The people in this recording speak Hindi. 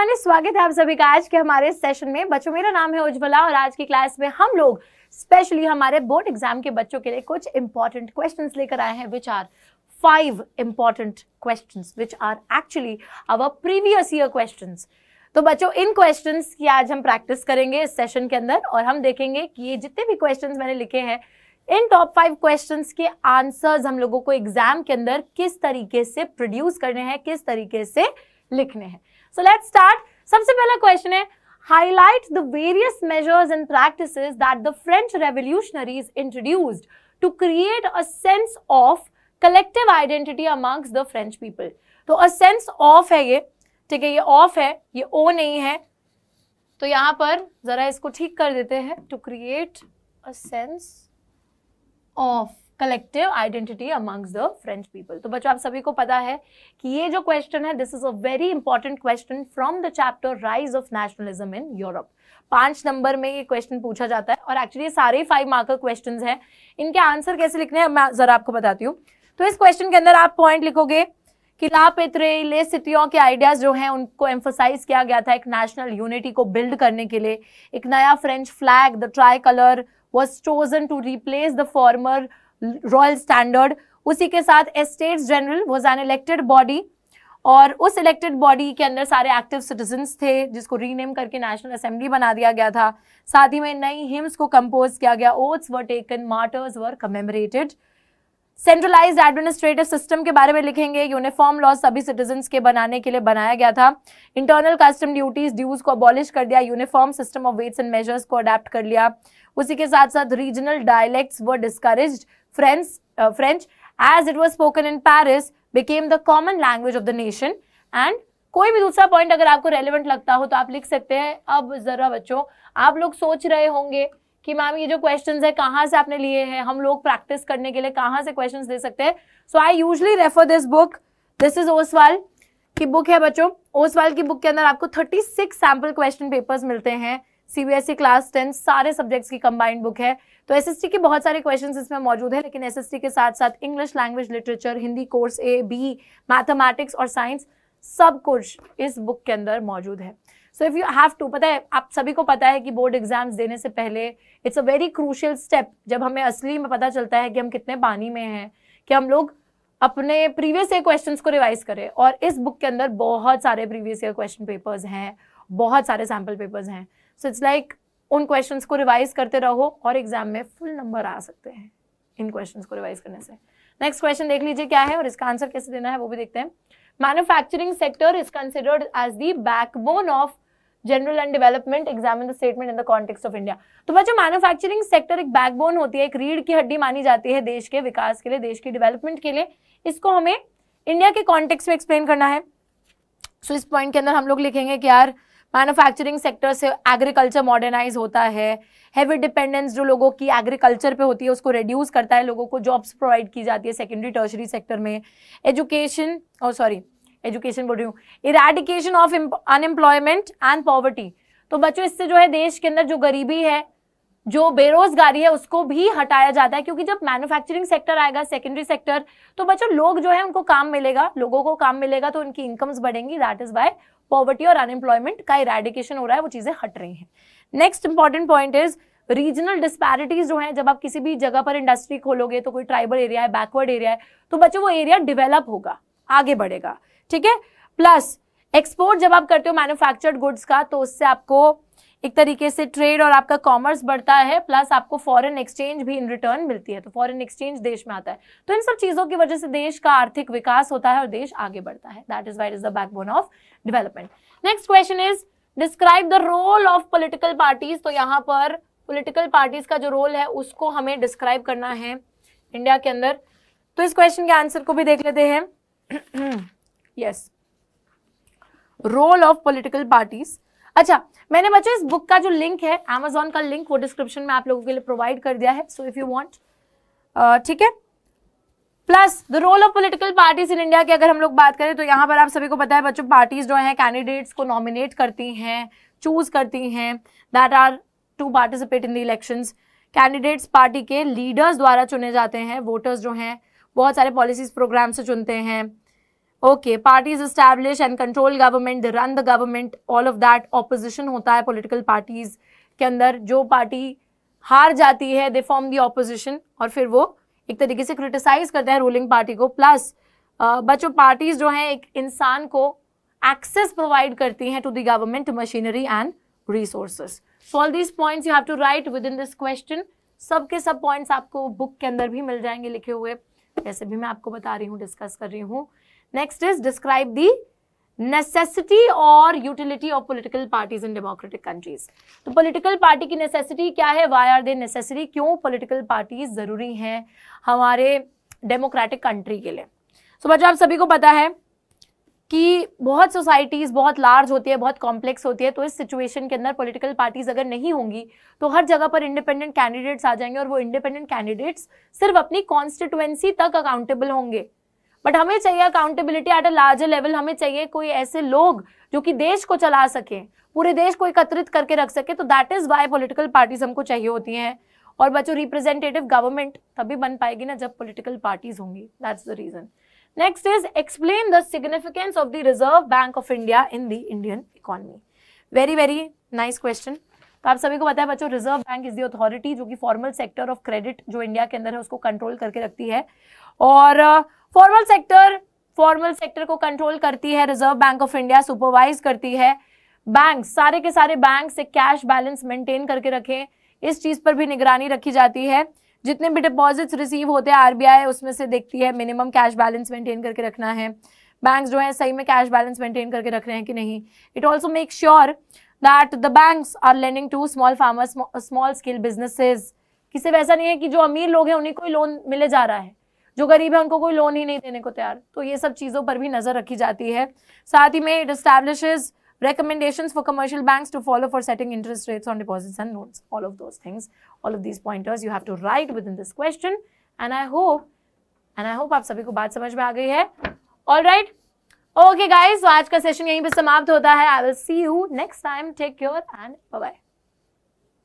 एवरीवन स्वागत है आप सभी का आज के हमारे सेशन में बच्चों मेरा नाम है उज्ज्वला और आज की क्लास में हम लोग स्पेशली हमारे बोर्ड एग्जाम के बच्चों के लिए कुछ इंपॉर्टेंट क्वेश्चन लेकर आए हैं which are five important question which are actually our previous year question तो बच्चों इन क्वेश्चन की आज हम प्रैक्टिस करेंगे इस सेशन के अंदर और हम देखेंगे कि ये जितने भी क्वेश्चन मैंने लिखे हैं इन टॉप फाइव क्वेश्चन के आंसर्स हम लोगों को एग्जाम के अंदर किस तरीके से प्रोड्यूस करने हैं किस तरीके से लिखने हैं सो लेट स्टार्ट सबसे पहला क्वेश्चन है highlight the various measures and practice that the French revolutionaries introduced to create a sense of collective identity amongst the French people तो अ सेंस ऑफ है ये ठीक है ये ऑफ है ये ओ नहीं है तो यहां पर जरा इसको ठीक कर देते हैं to create a sense of collective identity amongst the French people तो बच्चों आप सभी को पता है कि ये जो क्वेश्चन है this is a very important question from the chapter rise of nationalism in Europe पांच नंबर में ये क्वेश्चन पूछा जाता है और एक्चुअली ये सारे फाइव मार्कर क्वेश्चन हैं इनके आंसर कैसे लिखने हैं मैं जरा आपको बताती हूँ तो इस क्वेश्चन के अंदर आप पॉइंट लिखोगे कि ला पित्रे ले स्थितियों के आइडियाज जो हैं उनको एम्फोसाइज किया गया था एक नेशनल यूनिटी को बिल्ड करने के लिए एक नया French flag the tricolour was chosen to replace the former royal standard उसी के साथ estates general was an elected body और उस इलेक्टेड बॉडी के अंदर सारे एक्टिव सिटीजन थे जिसको रीनेम करके नेशनल असेंबली बना दिया गया था साथ ही में नई हिम्स को कंपोज किया गया oaths were taken martyrs were commemorated centralised administrative system के बारे में लिखेंगे यूनिफॉर्म लॉ सभी सिटीजन के बनाने के लिए बनाया गया था इंटरनल कस्टम ड्यूटीज ड्यूज को अबॉलिश कर दिया uniform system of weights and measures को अडेप्ट कर लिया उसी के साथ साथ regional dialects were discourage French French as it was spoken in Paris became the common language of the nation and कोई भी दूसरा पॉइंट अगर आपको रेलिवेंट लगता हो तो आप लिख सकते हैं अब जरा बच्चों आप लोग सोच रहे होंगे कि मैम ये जो क्वेश्चन है कहाँ से आपने लिए हैं हम लोग प्रैक्टिस करने के लिए कहाँ से क्वेश्चन दे सकते हैं so I usually refer this book this is Oswal की बुक है बच्चों ओसवाल की बुक के अंदर आपको thirty six sample question papers मिलते हैं सीबीएसई क्लास टेन सारे सब्जेक्ट्स की कंबाइंड बुक है तो एस के बहुत सारे क्वेश्चन इसमें मौजूद है लेकिन एस के साथ साथ English language literature Hindi course A B mathematics और साइंस सब कुछ इस बुक के अंदर मौजूद है so if you have to पता है आप सभी को पता है कि बोर्ड एग्जाम्स देने से पहले it's a very crucial step जब हमें असली में पता चलता है कि हम कितने पानी में हैं कि हम लोग अपने प्रीवियस ईयर क्वेश्चन को रिवाइज करें और इस बुक के अंदर बहुत सारे प्रीवियस ईयर क्वेश्चन पेपर्स हैं बहुत सारे सैम्पल पेपर्स हैं सो इट्स लाइक उन क्वेश्चंस को रिवाइज करते रहो और एग्जाम में फुल नंबर आ सकते हैं इन क्वेश्चंस को रिवाइज करने से नेक्स्ट क्वेश्चन देख लीजिए क्या है और इसका आंसर कैसे देना है वो भी देखते हैं Manufacturing sector is considered as the backbone of general and development examine the statement in the context of India तो बच्चों मैन्युफैक्चरिंग सेक्टर एक बैकबोन होती है एक रीढ़ की हड्डी मानी जाती है देश के विकास के लिए देश की डेवलपमेंट के लिए इसको हमें इंडिया के कॉन्टेक्स्ट में एक्सप्लेन करना है सो so, इस पॉइंट के अंदर हम लोग लिखेंगे कि यार मैन्युफैक्चरिंग सेक्टर से एग्रीकल्चर मॉडर्नाइज होता है हैवी डिपेंडेंस जो लोगों की एग्रीकल्चर पे होती है उसको रिड्यूस करता है लोगों को जॉब्स प्रोवाइड की जाती है सेकेंडरी टर्शरी सेक्टर में एजुकेशन और सॉरी एजुकेशन बोल रही हूँ eradication of unemployment and poverty तो बच्चों इससे जो है देश के अंदर जो गरीबी है जो बेरोजगारी है उसको भी हटाया जाता है क्योंकि जब मैन्युफैक्चरिंग सेक्टर आएगा सेकेंडरी सेक्टर तो बच्चों लोग जो है उनको काम मिलेगा लोगों को काम मिलेगा तो उनकी इनकम्स बढ़ेंगी दैट इज बाय पॉवर्टी और अनएम्प्लॉयमेंट का इरेडिकेशन हो रहा है वो चीज़ें हट रही हैं next important point is regional disparities जो है जब आप किसी भी जगह पर इंडस्ट्री खोलोगे तो कोई ट्राइबल एरिया है बैकवर्ड एरिया है तो बच्चों वो एरिया डिवेलप होगा आगे बढ़ेगा ठीक है प्लस एक्सपोर्ट जब आप करते हो मैन्युफैक्चर्ड गुड्स का तो उससे आपको एक तरीके से ट्रेड और आपका कॉमर्स बढ़ता है प्लस आपको फॉरेन एक्सचेंज भी इन रिटर्न मिलती है तो फॉरेन एक्सचेंज देश में आता है तो इन सब चीज़ों की वजह से देश का आर्थिक विकास होता है और देश आगे बढ़ता है that is why it is the backbone of development next question is describe the role of political parties तो यहाँ पर पोलिटिकल पार्टीज का जो रोल है उसको हमें डिस्क्राइब करना है इंडिया के अंदर तो इस क्वेश्चन के आंसर को भी देख लेते हैं yes role of political parties अच्छा मैंने बच्चों इस बुक का जो लिंक है अमेजोन का लिंक वो डिस्क्रिप्शन में आप लोगों के लिए प्रोवाइड कर दिया है सो इफ यू वॉन्ट ठीक है plus the role of political parties in India की अगर हम लोग बात करें तो यहाँ पर आप सभी को पता है बच्चों पार्टीज जो हैं कैंडिडेट्स को नॉमिनेट करती हैं चूज करती हैं that are to participate in the election candidates party के लीडर्स द्वारा चुने जाते हैं वोटर्स जो हैं बहुत सारे पॉलिसीज प्रोग्राम से चुनते हैं okay parties establish and control government run the government all of that opposition होता है पोलिटिकल पार्टीज के अंदर जो पार्टी हार जाती है दे फॉर्म दी ऑपोजिशन और फिर वो एक तरीके से क्रिटिसाइज करते हैं रूलिंग पार्टी को प्लस बच्चों पार्टीज जो हैं एक इंसान को एक्सेस प्रोवाइड करती हैं to the government machinery and resources so all these points you have to write within this question सब के सब पॉइंट्स आपको बुक के अंदर भी मिल जाएंगे लिखे हुए वैसे भी मैं आपको बता रही हूँ डिस्कस कर रही हूँ next is describe the necessity और utility of political parties in democratic countries तो पोलिटिकल पार्टी की नेसेसिटी क्या है वाई आर दे नेसेसरी क्यों पोलिटिकल पार्टी जरूरी हैं हमारे डेमोक्रेटिक कंट्री के लिए सो बच्चों आप सभी को पता है कि बहुत सोसाइटीज़ बहुत लार्ज होती है बहुत कॉम्प्लेक्स होती है तो इस सिचुएशन के अंदर पॉलिटिकल पार्टीज़ अगर नहीं होंगी तो हर जगह पर इंडिपेंडेंट कैंडिडेट्स आ जाएंगे और वो इंडिपेंडेंट कैंडिडेट्स सिर्फ अपनी कॉन्स्टिट्युएंसी तक अकाउंटेबल होंगे बट हमें चाहिए accountability at a larger level हमें चाहिए कोई ऐसे लोग जो कि देश को चला सके पूरे देश को एकत्रित करके रख सके तो that is why political parties हमको चाहिए होती हैं और बच्चों रिप्रेजेंटेटिव गवर्नमेंट तभी बन पाएगी ना जब पोलिटिकल पार्टीज होंगी that's the reason next is explain the significance of the Reserve Bank of India in the Indian economy very very nice question तो आप सभी को पता है बच्चों Reserve Bank is the authority जो कि फॉर्मल सेक्टर ऑफ क्रेडिट जो इंडिया के अंदर है उसको कंट्रोल करके रखती है और फॉर्मल सेक्टर फॉर्मल सेक्टर को कंट्रोल करती है Reserve Bank of India supervise करती है बैंक सारे के सारे बैंक से कैश बैलेंस मेंटेन करके रखें इस चीज पर भी निगरानी रखी जाती है जितने भी डिपॉजिट्स रिसीव होते हैं आरबीआई उसमें से देखती है मिनिमम कैश बैलेंस मेंटेन करके रखना है बैंक जो है सही में कैश बैलेंस मेंटेन करके रख रहे हैं कि नहीं it also make sure that the banks are lending to small farmers small scale businesses किसी वैसा नहीं है कि जो अमीर लोग हैं उन्हें कोई लोन मिले जा रहा है जो गरीब है उनको कोई लोन ही नहीं देने को तैयार तो ये सब चीज़ों पर भी नजर रखी जाती है साथ ही में it establish recommendation for commercial bank to follow for setting interest rates on deposits and loans all of those things all of this pointers you have to write within this question and I hope and I hope आप सभी को बात समझ में आ गई है all right right? Okay guys तो आज का सेशन यहीं पे समाप्त होता है I will see you next time take care and bye